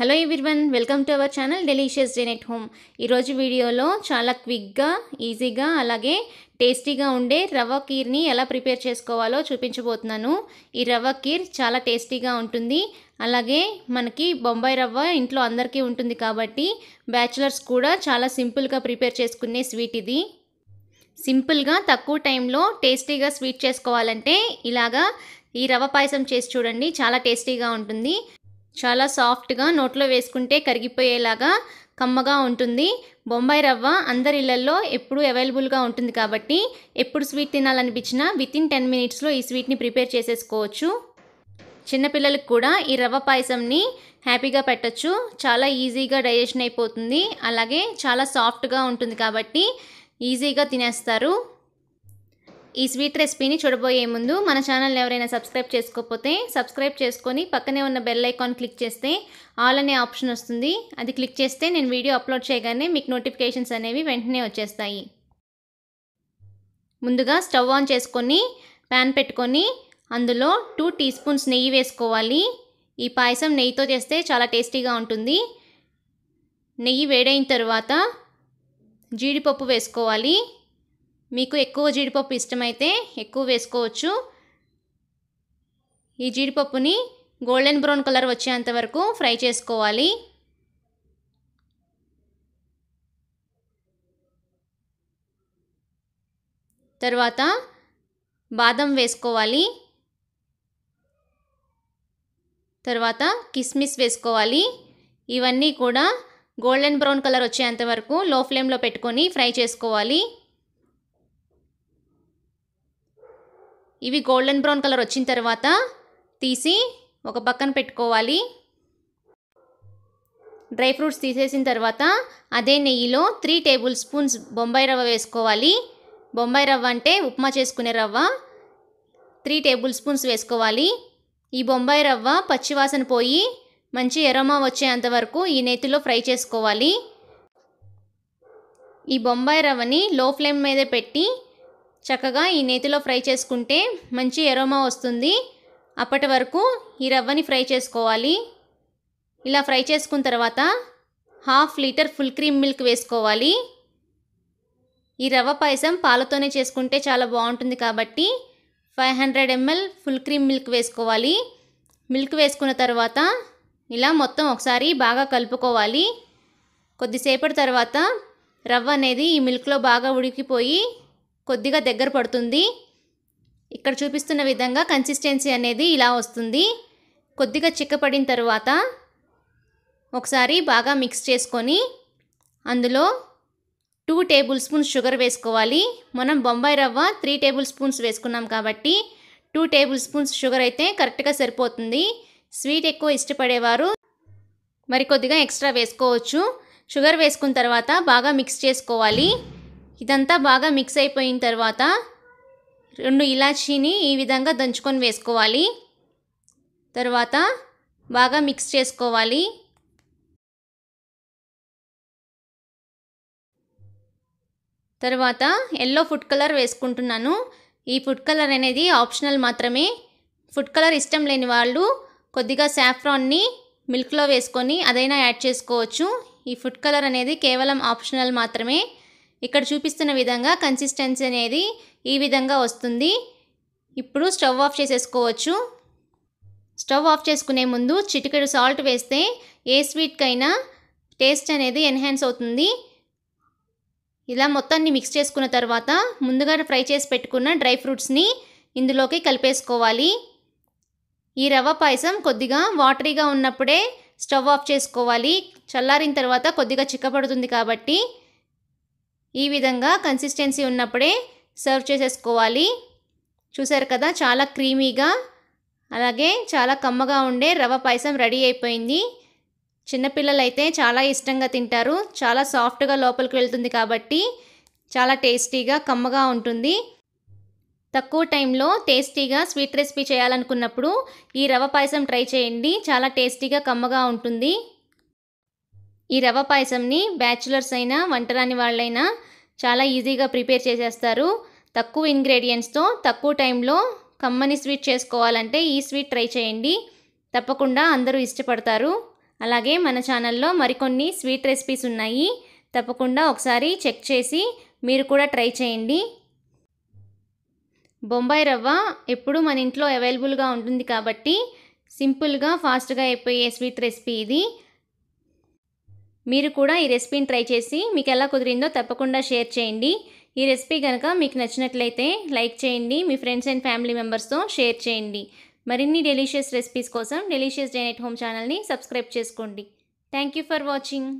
hello everyone welcome to our channel delicious dinette home ఈరోజు వీడియోలో చాలా క్విక్గా ఈజీగా అలాగే టేస్టీగా ఉండే రవ్వ కీర్ని ఎలా ప్రిపేర్ చేసుకోవాలో చూపించబోతున్నాను ఈ రవ్వ కీర్ చాలా టేస్టీగా ఉంటుంది అలాగే మనకి బొంబాయి రవ్వ ఇంట్లో అందరికీ ఉంటుంది కాబట్టి బ్యాచిలర్స్ కూడా చాలా సింపుల్గా ప్రిపేర్ చేసుకునే స్వీట్ ఇది సింపుల్గా తక్కువ టైంలో టేస్టీగా స్వీట్ చేసుకోవాలంటే ఇలాగా ఈ రవ్వ పాయసం చేసి చూడండి చాలా టేస్టీగా ఉంటుంది చాలా సాఫ్ట్గా నోట్లో వేసుకుంటే కరిగిపోయేలాగా కమ్మగా ఉంటుంది బొంబాయి రవ్వ అందరి ఇళ్లలో ఎప్పుడు అవైలబుల్గా ఉంటుంది కాబట్టి ఎప్పుడు స్వీట్ తినాలనిపించినా విత్ ఇన్ టెన్ మినిట్స్లో ఈ స్వీట్ని ప్రిపేర్ చేసేసుకోవచ్చు చిన్నపిల్లలకు కూడా ఈ రవ్వ పాయసంని హ్యాపీగా పెట్టచ్చు చాలా ఈజీగా డైజెషన్ అయిపోతుంది అలాగే చాలా సాఫ్ట్గా ఉంటుంది కాబట్టి ఈజీగా తినేస్తారు ఈ స్వీట్ రెసిపీని చూడబోయే ముందు మన ఛానల్ ఎవరైనా సబ్స్క్రైబ్ చేసుకోకపోతే సబ్స్క్రైబ్ చేసుకొని పక్కనే ఉన్న బెల్ ఐకాన్ క్లిక్ చేస్తే ఆల్ అనే ఆప్షన్ వస్తుంది అది క్లిక్ చేస్తే నేను వీడియో అప్లోడ్ చేయగానే మీకు నోటిఫికేషన్స్ అనేవి వెంటనే వచ్చేస్తాయి ముందుగా స్టవ్ ఆన్ చేసుకొని ప్యాన్ పెట్టుకొని అందులో టూ టీ స్పూన్స్ నెయ్యి వేసుకోవాలి ఈ పాయసం నెయ్యితో చేస్తే చాలా టేస్టీగా ఉంటుంది నెయ్యి వేడైన తర్వాత జీడిపప్పు వేసుకోవాలి మీకు ఎక్కువ జీడిపప్పు ఇష్టమైతే ఎక్కువ వేసుకోవచ్చు ఈ జీడిపప్పుని గోల్డెన్ బ్రౌన్ కలర్ వచ్చేంత వరకు ఫ్రై చేసుకోవాలి తర్వాత బాదం వేసుకోవాలి తర్వాత కిస్మిస్ వేసుకోవాలి ఇవన్నీ కూడా గోల్డెన్ బ్రౌన్ కలర్ వచ్చేంత వరకు లో ఫ్లేమ్లో పెట్టుకొని ఫ్రై చేసుకోవాలి ఇవి గోల్డెన్ బ్రౌన్ కలర్ వచ్చిన తర్వాత తీసి ఒక పక్కన పెట్టుకోవాలి డ్రై ఫ్రూట్స్ తీసేసిన తర్వాత అదే నెయ్యిలో త్రీ టేబుల్ స్పూన్స్ బొంబాయి రవ్వ వేసుకోవాలి బొంబాయి రవ్వ అంటే ఉప్మా చేసుకునే రవ్వ త్రీ టేబుల్ స్పూన్స్ వేసుకోవాలి ఈ బొంబాయి రవ్వ పచ్చివాసన పోయి మంచి ఎరోమా వచ్చేంత వరకు ఈ నెత్తిలో ఫ్రై చేసుకోవాలి ఈ బొంబాయి రవ్వని లో ఫ్లేమ్ మీదే పెట్టి చక్కగా ఈ నేతిలో ఫ్రై చేసుకుంటే మంచి ఎరోమా వస్తుంది అప్పటి వరకు ఈ రవ్వని ఫ్రై చేసుకోవాలి ఇలా ఫ్రై చేసుకున్న తర్వాత half litre full cream milk వేసుకోవాలి ఈ రవ్వ పాయసం పాలతోనే చేసుకుంటే చాలా బాగుంటుంది కాబట్టి five hundred ML full cream milk వేసుకోవాలి మిల్క్ వేసుకున్న తర్వాత ఇలా మొత్తం ఒకసారి బాగా కలుపుకోవాలి కొద్దిసేపటి తర్వాత రవ్వ అనేది ఈ మిల్క్లో బాగా ఉడికిపోయి కొద్దిగా దగ్గర పడుతుంది ఇక్కడ చూపిస్తున్న విధంగా కన్సిస్టెన్సీ అనేది ఇలా వస్తుంది కొద్దిగా చిక్కపడిన తర్వాత ఒకసారి బాగా మిక్స్ చేసుకొని అందులో టూ టేబుల్ స్పూన్స్ షుగర్ వేసుకోవాలి మనం బొంబాయి రవ్వ త్రీ టేబుల్ స్పూన్స్ వేసుకున్నాం కాబట్టి టూ టేబుల్ స్పూన్స్ షుగర్ అయితే కరెక్ట్గా సరిపోతుంది స్వీట్ ఎక్కువ ఇష్టపడేవారు మరి కొద్దిగా ఎక్స్ట్రా వేసుకోవచ్చు షుగర్ వేసుకున్న తర్వాత బాగా మిక్స్ చేసుకోవాలి ఇదంతా బాగా మిక్స్ అయిపోయిన తర్వాత రెండు ఇలాచీని ఈ విధంగా దంచుకొని వేసుకోవాలి తర్వాత బాగా మిక్స్ చేసుకోవాలి తర్వాత ఎల్లో ఫుడ్ కలర్ వేసుకుంటున్నాను ఈ ఫుడ్ కలర్ అనేది ఆప్షనల్ మాత్రమే ఫుడ్ కలర్ ఇష్టం లేని వాళ్ళు కొద్దిగా సాఫ్రాన్ని మిల్క్లో వేసుకొని అదైనా యాడ్ చేసుకోవచ్చు ఈ ఫుడ్ కలర్ అనేది కేవలం ఆప్షనల్ మాత్రమే ఇక్కడ చూపిస్తున్న విధంగా కన్సిస్టెన్సీ అనేది ఈ విధంగా వస్తుంది ఇప్పుడు స్టవ్ ఆఫ్ చేసేసుకోవచ్చు స్టవ్ ఆఫ్ చేసుకునే ముందు చిటికెడు సాల్ట్ వేస్తే ఏ స్వీట్కైనా టేస్ట్ అనేది ఎన్హాన్స్ అవుతుంది ఇలా మొత్తాన్ని మిక్స్ చేసుకున్న తర్వాత ముందుగా ఫ్రై చేసి పెట్టుకున్న డ్రై ఫ్రూట్స్ని ఇందులోకి కలిపేసుకోవాలి ఈ రవ్వ పాయసం కొద్దిగా వాటరీగా ఉన్నప్పుడే స్టవ్ ఆఫ్ చేసుకోవాలి చల్లారిన తర్వాత కొద్దిగా చిక్కపడుతుంది కాబట్టి ఈ విధంగా కన్సిస్టెన్సీ ఉన్నప్పుడే సర్వ్ చేసేసుకోవాలి చూసారు కదా చాలా క్రీమీగా అలాగే చాలా కమ్మగా ఉండే రవ పాయసం రెడీ అయిపోయింది చిన్నపిల్లలు అయితే చాలా ఇష్టంగా తింటారు చాలా సాఫ్ట్గా లోపలికి వెళ్తుంది కాబట్టి చాలా టేస్టీగా కమ్మగా ఉంటుంది తక్కువ టైంలో టేస్టీగా స్వీట్ రెసిపీ చేయాలనుకున్నప్పుడు ఈ రవ పాయసం ట్రై చేయండి చాలా టేస్టీగా కమ్మగా ఉంటుంది ఈ రవ్వ పాయసంని బ్యాచులర్స్ అయినా వంటరాని వాళ్ళైనా చాలా ఈజీగా ప్రిపేర్ చేసేస్తారు తక్కువ ఇంగ్రీడియంట్స్తో తక్కువ టైంలో కమ్మని స్వీట్ చేసుకోవాలంటే ఈ స్వీట్ ట్రై చేయండి తప్పకుండా అందరూ ఇష్టపడతారు అలాగే మన ఛానల్లో మరికొన్ని స్వీట్ రెసిపీస్ ఉన్నాయి తప్పకుండా ఒకసారి చెక్ చేసి మీరు కూడా ట్రై చేయండి బొంబాయి రవ్వ ఎప్పుడు మన ఇంట్లో అవైలబుల్గా ఉంటుంది కాబట్టి సింపుల్గా ఫాస్ట్గా అయిపోయే స్వీట్ రెసిపీ ఇది మీరు కూడా ఈ రెసిపీని ట్రై చేసి మీకు ఎలా కుదిరిందో తప్పకుండా షేర్ చేయండి ఈ రెసిపీ కనుక మీకు నచ్చినట్లయితే లైక్ చేయండి మీ ఫ్రెండ్స్ అండ్ ఫ్యామిలీ మెంబర్స్తో షేర్ చేయండి మరిన్ని డెలీషియస్ రెసిపీస్ కోసం డెలీషియస్ డైనెట్ హోమ్ ఛానల్ని సబ్స్క్రైబ్ చేసుకోండి థ్యాంక్ యూ ఫర్ వాచింగ్